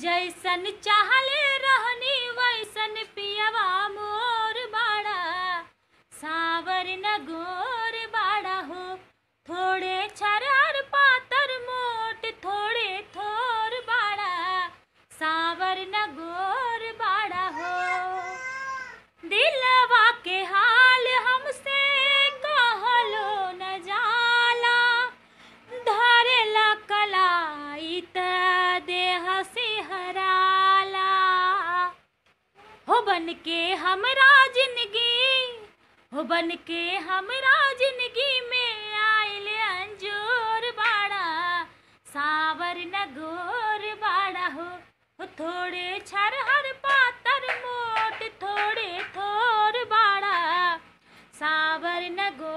जैसन चाहले रहनी वैसन पियावा मोर बाड़ा सावर न गो से हराला हो बन के हमरा जिंदगी हो बन के हमरा जिंदगी में आयल अंजोर बाड़ा सावर न गोर बाड़ा हो हो थोड़े छर हर पातर मोट थोड़े थोर बाड़ा सावर न गोर